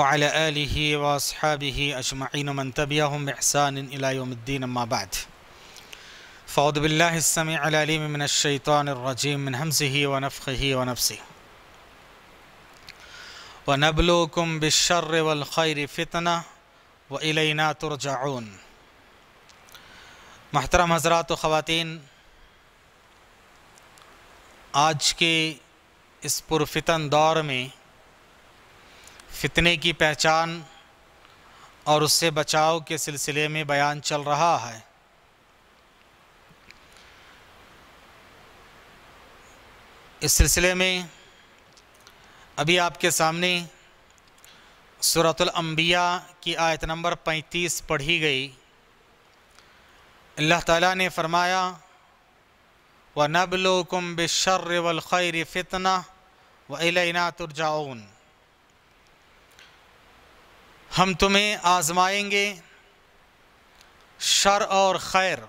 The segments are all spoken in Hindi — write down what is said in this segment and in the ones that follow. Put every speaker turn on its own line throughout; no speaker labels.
وعلى آله وأصحابه أجمعين من تبعهم بإحسان إلى يوم الدين ما بعد فأعوذ بالله السميع العليم من الشيطان الرجيم من همزه ونفخه ونفسه ونبلوكم بالشر والخير فتنة وإلينا ترجعون محترم حضرات و خواتین آج کے اس پرفتن دور میں फितने की पहचान और उससे बचाव के सिलसिले में बयान चल रहा है इस सिलसिले में अभी आपके सामने सूरतलम्बिया की आयत नंबर 35 पढ़ी गई अल्लाह ताला ने फरमाया व नबलोकुम बिशर्र वलखैर फ़ितना व इलना तुरजाउन हम तुम्हें आजमाएंगे शर और खैर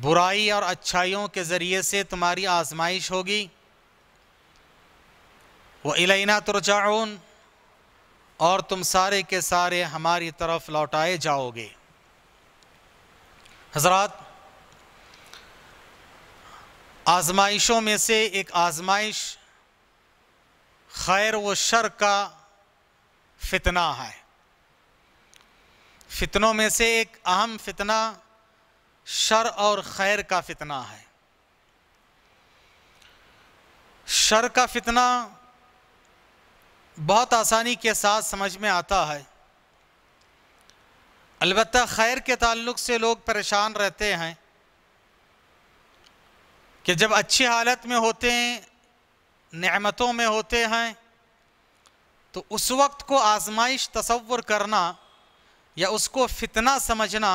बुराई और अच्छाइयों के ज़रिए से तुम्हारी आजमाइश होगी वो इलैना तुरजाउन और तुम सारे के सारे हमारी तरफ लौटाए जाओगे हजरत आजमाइशों में से एक आजमाइश खैर व शर का फितना है फितनों में से एक अहम फितना शर और खैर का फितना है शर का फितना बहुत आसानी के साथ समझ में आता है अलबत् खैर के ताल्लुक से लोग परेशान रहते हैं कि जब अच्छी हालत में होते हैं नमतों में होते हैं तो उस वक्त को आजमाइश तसवर करना या उसको फितना समझना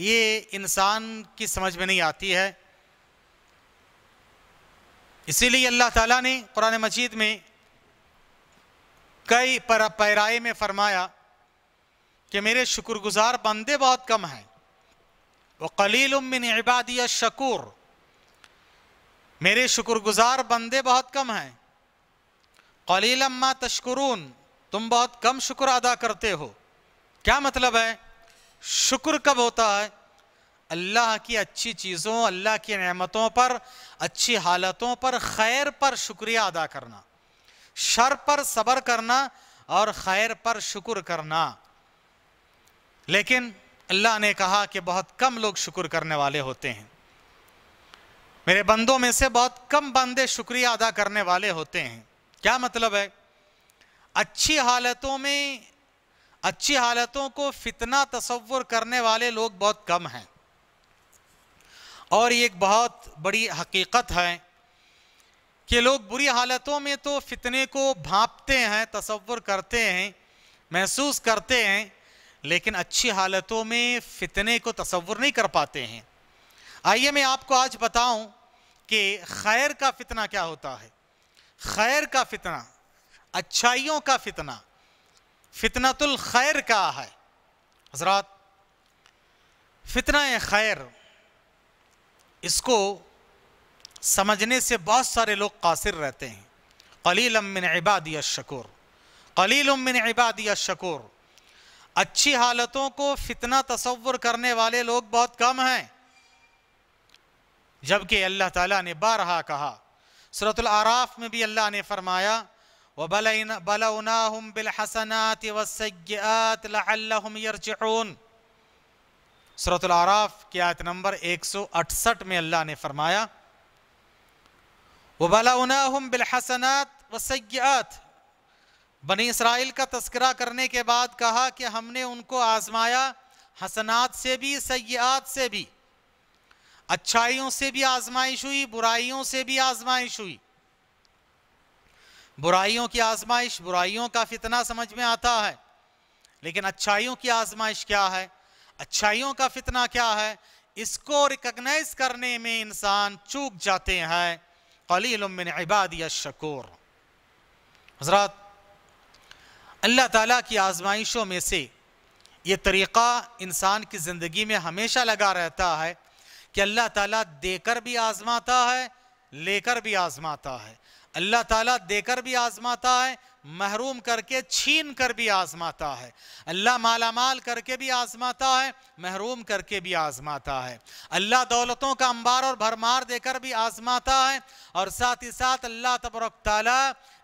ये इंसान की समझ में नहीं आती है इसीलिए अल्लाह ताला ने कुरान मजीद में कई पर पैराए में फरमाया कि मेरे शुक्रगुजार बंदे बहुत कम हैं वो कलील उम्मिन इबादिया शकूर मेरे शुक्रगुजार बंदे बहुत कम हैं कलीलम्मा तश्करून तुम बहुत कम शुक्र अदा करते हो क्या मतलब है शुक्र कब होता है अल्लाह की अच्छी चीज़ों अल्लाह की नेमतों पर अच्छी हालतों पर खैर पर शुक्रिया अदा करना शर पर सब्र करना और खैर पर शुक्र करना लेकिन अल्लाह ने कहा कि बहुत कम लोग शुक्र करने वाले होते हैं मेरे बंदों में से बहुत कम बंदे शुक्रिया अदा करने वाले होते हैं क्या मतलब है अच्छी हालतों में अच्छी हालतों को फितना तस्वुर करने वाले लोग बहुत कम हैं और ये एक बहुत बड़ी हकीकत है कि लोग बुरी हालतों में तो फितने को भांपते हैं तस्वुर करते हैं महसूस करते हैं लेकिन अच्छी हालतों में फितने को तस्वुर नहीं कर पाते हैं आइए मैं आपको आज बताऊं कि खैर का फितना क्या होता है खैर का फितना अच्छाइयों का फितना फितनातुल खैर का है हजरात फितना खैर इसको समझने से बहुत सारे लोग कासिर रहते हैं कलील अमिन इबादिया शकुर कलील उमिन इबादिया शकुर अच्छी हालतों को फितना तस्वुर करने वाले लोग बहुत कम हैं जबकि अल्लाह ताला ने बारहा कहा सूरत आराफ में भी अल्लाह ने फरमाया वबलनाहम बिलहसनात वसैत यरजून सूरतुल आराफ की आयत नंबर 168 में अल्लाह ने फरमाया वबलनाहम बिलहसनात वसैत बनी इसराइल का तस्करा करने के बाद कहा कि हमने उनको आजमाया हसनात से भी सयात से भी अच्छाइयों से भी आजमाइश हुई बुराइयों से भी आजमाइश हुई बुराइयों की आजमाइश बुराइयों का फितना समझ में आता है लेकिन अच्छाइयों की आजमाइश क्या है अच्छाइयों का फितना क्या है इसको रिकग्नाइज करने में इंसान चूक जाते हैं कलीलमिन इबादी शकोर हजरात अल्लाह ताला की आजमाइशों में से ये तरीक़ा इंसान की ज़िंदगी में हमेशा लगा रहता है कि अल्लाह ताला देकर भी आजमाता है लेकर भी आजमाता है अल्लाह ताला देकर भी आजमाता है महरूम करके छीन कर भी आजमाता है अल्लाह मालामाल करके भी आजमाता है महरूम करके भी आजमाता है अल्लाह दौलतों का अंबार और भरमार देकर भी आजमाता है और साथ ही साथ अल्लाह तबरक ताली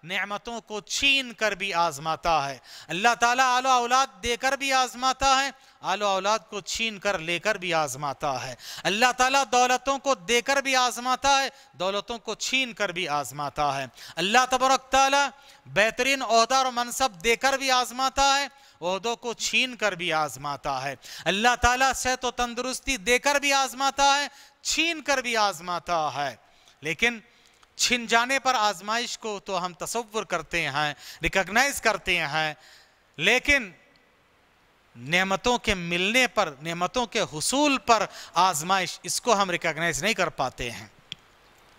नेमतों को छीन कर भी आजमाता है अल्लाह ताला आलो औलाद देकर भी आजमाता है आलो औलाद को छीन कर लेकर भी आजमाता है अल्लाह ताला दौलतों को देकर भी आजमाता है दौलतों को छीन कर भी आजमाता है अल्लाह तबरक ताला बेहतरीन अहदा और मनसब देकर भी आजमाता है अहदों को छीन कर भी आजमाता है अल्लाह ताला सेहत व तंदुरुस्ती देकर भी आजमाता है छीन कर भी आजमाता है लेकिन छिन जाने पर आजमाइश को तो हम तस्वुर करते हैं रिकग्नाइज करते हैं लेकिन नेमतों के मिलने पर नेमतों के हसूल पर आजमाइश इसको हम रिकग्नाइज नहीं कर पाते हैं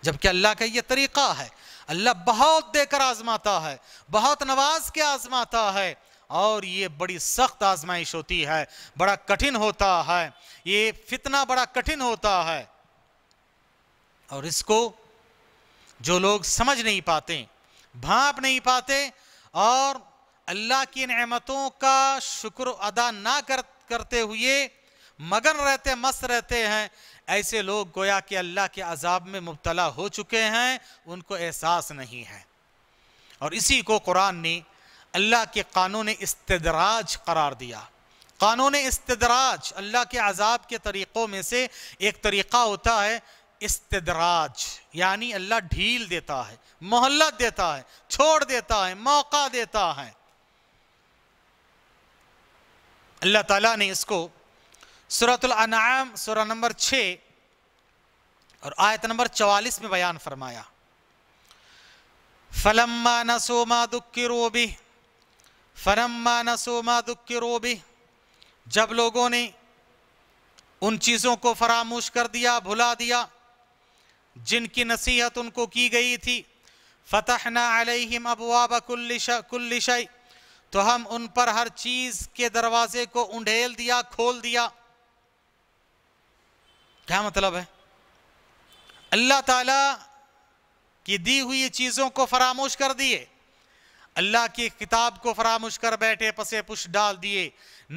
जबकि अल्लाह का ये तरीक़ा है अल्लाह बहुत देकर आजमाता है बहुत नवाज के आजमाता है और ये बड़ी सख्त आजमाइश होती है बड़ा कठिन होता है ये फितना बड़ा कठिन होता है और इसको जो लोग समझ नहीं पाते भाप नहीं पाते और अल्लाह की नमतों का शुक्र अदा ना कर करते हुए मगन रहते मस्त रहते हैं ऐसे लोग गोया कि अल्लाह के अजाब में मुबतला हो चुके हैं उनको एहसास नहीं है और इसी को कुरान ने अल्लाह के कानून इस्तदराज करार दिया कानून इस्तदराज अल्लाह के अजाब के तरीक़ों में से एक तरीक़ा होता है इस्तराज यानी अल्लाह ढील देता है मोहल्लत देता है छोड़ देता है मौका देता है अल्लाह ताला ने इसको सूरतुल सूरा नंबर छ और आयत नंबर चवालीस में बयान फरमाया फलम्मा सोमा दुखी रोबी फलम्मा नसोमा दुखी रोबी जब लोगों ने उन चीज़ों को फरामोश कर दिया भुला दिया जिनकी नसीहत उनको की गई थी फतेह अलैहिम अबवाब तो हम उन पर हर चीज़ के दरवाजे को उंडेल दिया खोल दिया क्या मतलब है अल्लाह ताला की दी हुई चीज़ों को फरामोश कर दिए अल्लाह की किताब को फरामोश कर बैठे पसे पुश डाल दिए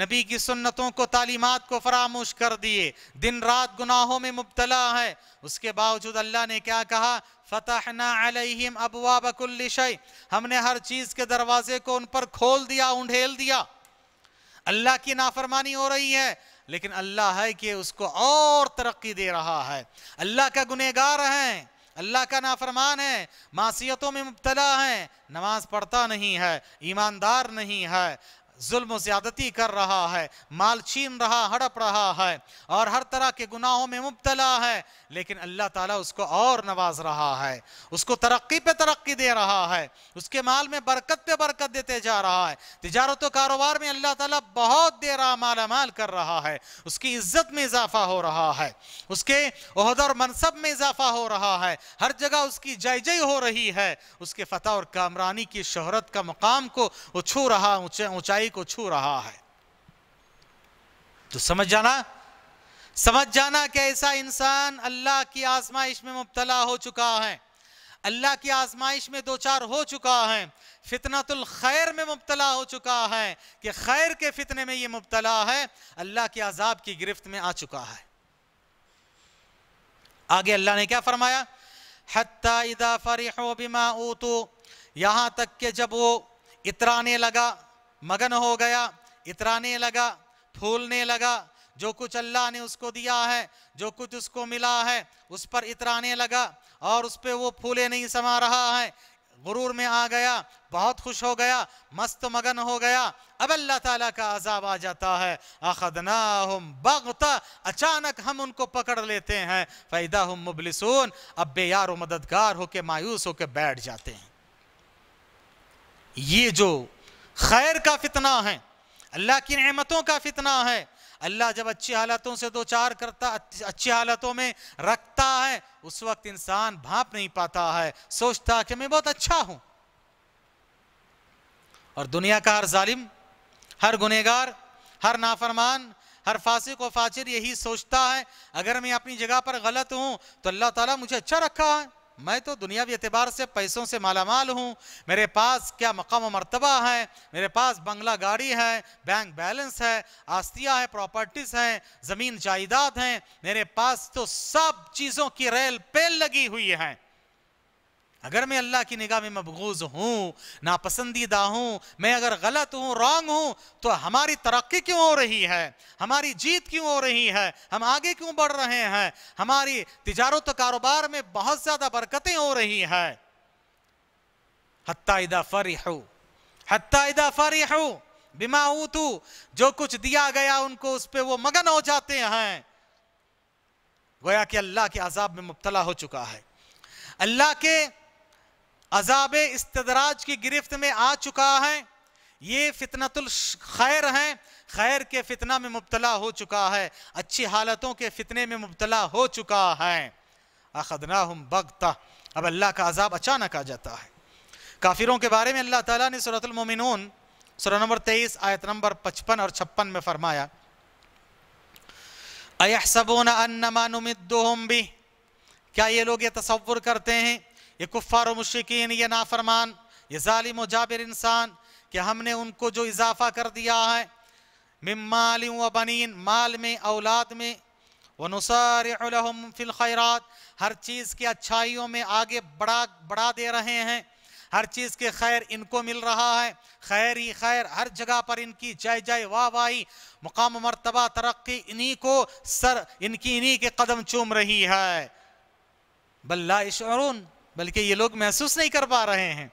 नबी की सुन्नतों को तालीमात को फरामोश कर दिए दिन रात गुनाहों में मुबतला है उसके बावजूद अल्लाह ने क्या कहा फ़तहना अलहिम अबवा बकुल्लिशय हमने हर चीज़ के दरवाजे को उन पर खोल दिया उंडेल दिया अल्लाह की नाफरमानी हो रही है लेकिन अल्लाह है कि उसको और तरक्की दे रहा है अल्लाह का गुनहगार है अल्लाह का नाफरमान है मासीतों में मुबतला है नमाज पढ़ता नहीं है ईमानदार नहीं है जुल्म ज़्यादती कर रहा है माल छीन रहा हड़प रहा है और हर तरह के गुनाहों में मुबतला है लेकिन अल्लाह ताला उसको और नवाज रहा है उसको तरक्की पे तरक्की दे रहा है उसके माल में बरकत पे बरकत देते जा रहा है तजारत कारोबार में अल्लाह ताला बहुत दे रहा माला माल कर रहा है उसकी इज्जत में इजाफा हो रहा है उसके अहद और मनसब में इजाफा हो रहा है हर जगह उसकी जय जय हो रही है उसके फतेह और कामरानी की शहरत का मुकाम को वो छू रहा ऊंचाई गहराई को छू रहा है तो समझ जाना समझ जाना कि ऐसा इंसान अल्लाह की आजमाइश में मुबतला हो चुका है अल्लाह की आजमाइश में दो चार हो चुका है फितनातुल खैर में मुबतला हो चुका है कि खैर के फितने में यह मुबतला है अल्लाह के अजाब की गिरफ्त में आ चुका है आगे अल्लाह ने क्या फरमाया हत्ता इदा फरिहो बिमा ऊतू यहां तक के जब वो इतराने लगा मगन हो गया इतराने लगा फूलने लगा जो कुछ अल्लाह ने उसको दिया है जो कुछ उसको मिला है उस पर इतराने लगा और उस पर वो फूले नहीं समा रहा है गुरूर में आ गया बहुत खुश हो गया मस्त मगन हो गया अब अल्लाह ताला का अजाब आ जाता है अखदना बगता अचानक हम उनको पकड़ लेते हैं फ़ैदा हम मुबलिसून अब बेयार मददगार होके मायूस होके बैठ जाते हैं ये जो खैर का फितना है अल्लाह की नमतों का फितना है अल्लाह जब अच्छी हालतों से दो चार करता अच्छी हालतों में रखता है उस वक्त इंसान भाप नहीं पाता है सोचता कि मैं बहुत अच्छा हूं और दुनिया का हर जालिम हर गुनेगार हर नाफरमान हर फासिक व फाचिर यही सोचता है अगर मैं अपनी जगह पर गलत हूं तो अल्लाह ताला मुझे अच्छा रखा है मैं तो दुनियावी एतबार से पैसों से मालामाल हूँ मेरे पास क्या मकाम मरतबा है मेरे पास बंगला गाड़ी है बैंक बैलेंस है आस्तियाँ हैं प्रॉपर्टीज़ हैं ज़मीन जायदाद हैं मेरे पास तो सब चीज़ों की रेल पेल लगी हुई हैं अगर मैं अल्लाह की निगाह में मबगूज हूं नापसंदीदा हूं मैं अगर गलत हूं रॉन्ग हूं तो हमारी तरक्की क्यों हो रही है हमारी जीत क्यों हो रही है हम आगे क्यों बढ़ रहे हैं हमारी तजारत कारोबार में बहुत ज़्यादा बरकतें हो रही है हत्यादा फरिहू हत्यादा फरिहू बिमा तू जो कुछ दिया गया उनको उस पर वो मगन हो जाते हैं गोया कि अल्लाह के अजाब में मुबतला हो चुका है अल्लाह के अजाब इस्तराज की गिरफ्त में आ चुका है ये फितनतुल खैर है खैर के फितना में मुबतला हो चुका है अच्छी हालतों के फितने में मुबतला हो चुका है अखदना हम बगता अब अल्लाह का अजाब अचानक आ जाता है काफिरों के बारे में अल्लाह ताला ने सूरतलमोमिनून सूर नंबर तेईस आयत नंबर पचपन और छप्पन में फरमाया क्या ये लोग ये तस्वुर करते हैं ये कुफ़ार मुश्किन ये नाफरमान ये ालिम जाबिर इंसान कि हमने उनको जो इजाफ़ा कर दिया है ममाल व बनीन माल में औलाद में व फिल खैरात हर चीज़ की अच्छाइयों में आगे बढ़ा बढ़ा दे रहे हैं हर चीज़ के खैर इनको मिल रहा है खैर ही खैर हर जगह पर इनकी जय जय वाह वाही मुकाम मरतबा तरक्की इन्हीं को सर इनकी इन्हीं के कदम चूम रही है बल्ला इशरून बल्कि ये लोग महसूस नहीं कर पा रहे हैं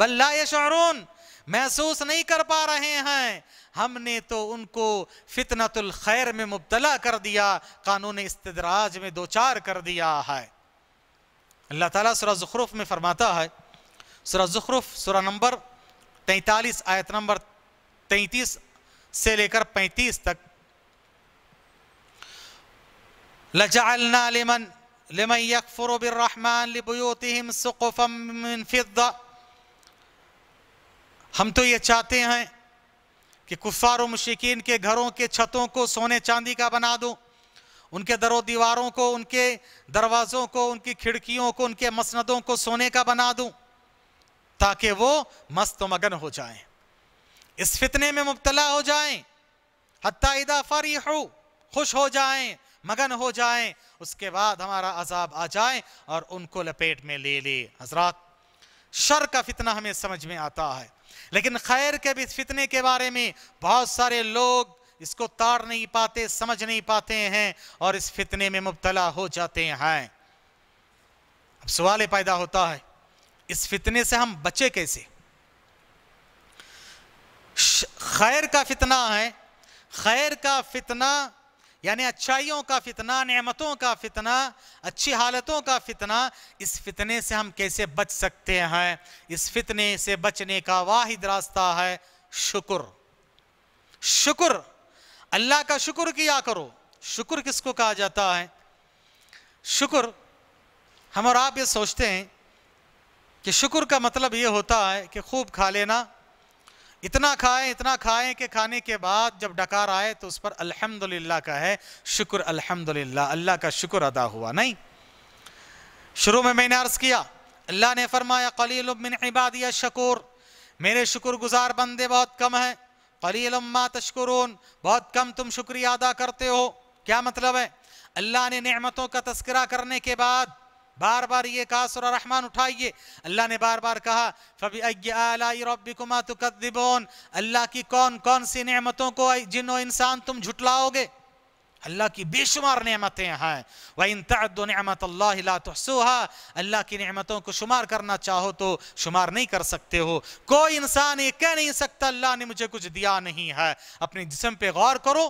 बल्ला यशारून महसूस नहीं कर पा रहे हैं हमने तो उनको फितनतुल खैर में मुबतला कर दिया कानून इस्तदराज में दो चार कर दिया है अल्लाह ताला सुरा ज़ुखरुफ में फरमाता है सुरा ज़ुखरुफ सुरा नंबर तैतालीस आयत नंबर तैतीस से लेकर पैंतीस तक लजालना लिमन لمن يكفر بالرحمن لبيوتهم سقفا من فضة हम तो ये चाहते हैं कि कुफार और मुशिकीन के घरों के छतों को सोने चांदी का बना दूं उनके दरों दीवारों को उनके दरवाज़ों को उनकी खिड़कियों को उनके मसनदों को सोने का बना दूं ताकि वो मस्त मगन हो जाएं इस फितने में मुबतला हो जाएं हती इदा फरी खुश हो जाएं मगन हो जाएं उसके बाद हमारा अजाब आ जाए और उनको लपेट में ले ले हजरात शर का फितना हमें समझ में आता है लेकिन खैर के भी फितने के बारे में बहुत सारे लोग इसको ताड़ नहीं पाते समझ नहीं पाते हैं और इस फितने में मुबतला हो जाते हैं अब सवाल पैदा होता है इस फितने से हम बचे कैसे खैर का फितना है खैर का फितना यानी अच्छाइयों का फितना नेमतों का फितना अच्छी हालतों का फितना इस फितने से हम कैसे बच सकते हैं इस फितने से बचने का वाहिद रास्ता है शुक्र शुक्र अल्लाह का शुक्र किया करो शुक्र किसको कहा जाता है शुक्र हम और आप ये सोचते हैं कि शुक्र का मतलब ये होता है कि खूब खा लेना इतना खाएं इतना खाएं कि खाने के बाद जब डकार आए तो उस पर अल्हम्दुलिल्लाह का है शुक्र अल्हम्दुलिल्लाह अल्लाह का शुक्र अदा हुआ नहीं शुरू में मैंने अर्ज़ किया अल्लाह ने फरमाया कलीलमिन इबादिया शकूर मेरे शुक्रगुजार बंदे बहुत कम है कलील मा तश्कुरून बहुत कम तुम शुक्रिया अदा करते हो क्या मतलब है अल्लाह ने नेमतों का तस्करा करने के बाद बार बार ये कहा सुर रहमान उठाइए अल्लाह ने बार बार कहा फबी रबिकुमा तुकदिबोन अल्लाह की कौन कौन सी नेमतों को जिनो इंसान तुम झुटलाओगे अल्लाह की बेशुमार नेमतें हैं वह इन तद नमत अल्लाहसूहा अल्लाह की नेमतों को शुमार करना चाहो तो शुमार नहीं कर सकते हो कोई इंसान ये कह नहीं सकता अल्लाह ने मुझे कुछ दिया नहीं है अपने जिसम पे गौर करो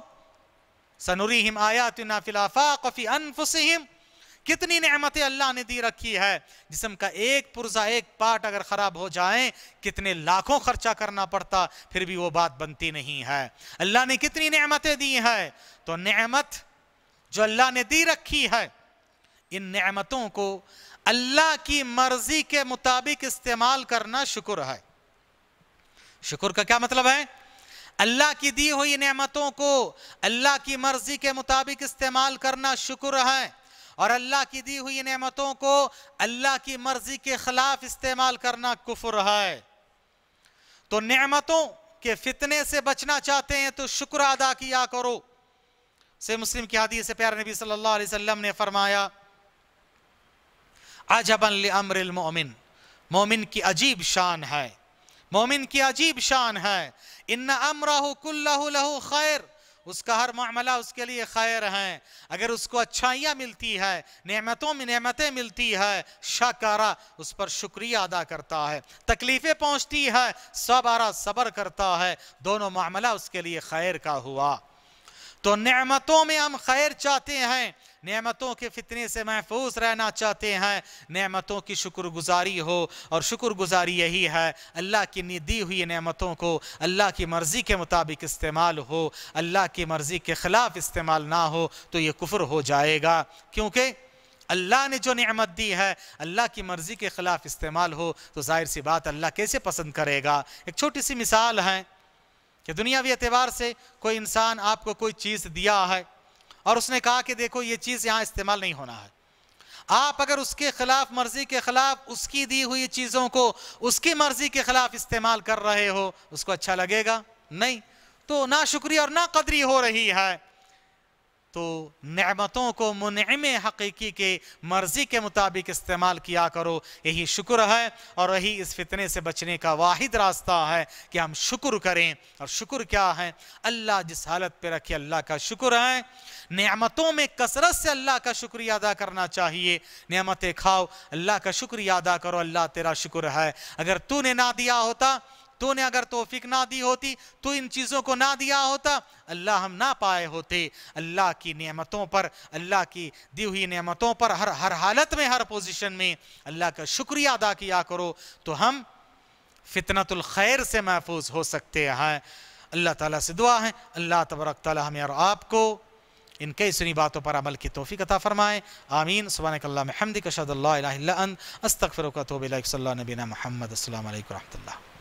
सनुरी हिम आयात नाफिलाफा कफ़ी अनफुसिम कितनी नेमतें अल्लाह ने दी रखी है जिसम का एक पुर्जा एक पार्ट अगर ख़राब हो जाए कितने लाखों खर्चा करना पड़ता फिर भी वो बात बनती नहीं है अल्लाह ने कितनी नेमतें दी है तो नेमत जो अल्लाह ने दी रखी है इन नेमतों को अल्लाह की मर्जी के मुताबिक इस्तेमाल करना शुक्र है शुक्र का क्या मतलब है अल्लाह की दी हुई नेमतों को अल्लाह की मर्जी के मुताबिक इस्तेमाल करना शुक्र है और अल्लाह की दी हुई नेमतों को अल्लाह की मर्जी के खिलाफ इस्तेमाल करना कुफर है तो नेमतों के फितने से बचना चाहते हैं तो शुक्र अदा किया करो से मुस्लिम की हादी से प्यार नबी सल्लल्लाहु अलैहि वसल्लम ने फरमाया अजबन अमरिल मोमिन मोमिन की अजीब शान है मोमिन की अजीब शान है इन अमरा कुल्लहु खैर उसका हर मामला उसके लिए खैर है अगर उसको अच्छाइयाँ मिलती है नमतों में नमतें मिलती है शाकारा उस पर शुक्रिया अदा करता है तकलीफ़ें पहुँचती है सबारा सब्र करता है दोनों मामला उसके लिए खैर का हुआ तो नमतों में हम खैर चाहते हैं नेमतों के फितने से महफूज रहना चाहते हैं नेमतों की शुक्रगुजारी हो और शुक्रगुजारी यही है अल्लाह की दी हुई नेमतों को अल्लाह की मर्ज़ी के मुताबिक इस्तेमाल हो अल्लाह की मर्ज़ी के ख़िलाफ़ इस्तेमाल ना हो तो ये कुफ्र हो जाएगा क्योंकि अल्लाह ने जो नेमत दी है अल्लाह की मर्ज़ी के ख़िलाफ़ इस्तेमाल हो तो ज़ाहिर सी बात अल्लाह कैसे पसंद करेगा एक छोटी सी मिसाल है कि दुनियावी एतबार से कोई इंसान आपको कोई चीज़ दिया है और उसने कहा कि देखो ये चीज़ यहाँ इस्तेमाल नहीं होना है आप अगर उसके खिलाफ मर्जी के खिलाफ उसकी दी हुई चीज़ों को उसकी मर्जी के खिलाफ इस्तेमाल कर रहे हो उसको अच्छा लगेगा नहीं तो ना शुक्रिया और ना कदरी हो रही है तो नमतों को मुनम हकीकी के मर्ज़ी के मुताबिक इस्तेमाल किया करो यही शुक्र है और यही इस फितने से बचने का वाहिद रास्ता है कि हम शुक्र करें और शुक्र क्या है अल्लाह जिस हालत पे रखे अल्लाह का शुक्र है नमतों में कसरत से अल्लाह का शुक्रिया अदा करना चाहिए नमतें खाओ अल्लाह का शुक्रिया अदा करो अल्लाह तेरा शुक्र है अगर तूने ना दिया होता ने अगर तोफिक ना दी होती तो इन चीज़ों को ना दिया होता अल्लाह हम ना पाए होते अल्लाह की नेमतों पर अल्लाह की दी हुई नेमतों पर हर हर हालत में हर पोजीशन में अल्लाह का शुक्रिया अदा किया करो तो हम फितनतुल खैर से महफूज हो सकते हैं अल्लाह ताला से दुआ है अल्लाह तबरक ताला हमें और आपको इन कई सुनी बातों पर अमल की तोफ़ी कता फ़रमाएँ आमीन सुबह हमदी कशद अस्तफ़िर का तोबी नबीना महमद असल वरहमल